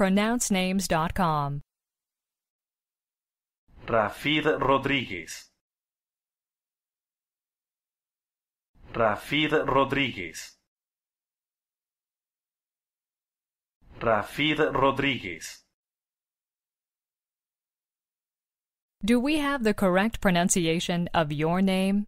pronouncenames.com. Rafid Rodriguez. Rafid Rodriguez. Rafid Rodriguez. Do we have the correct pronunciation of your name?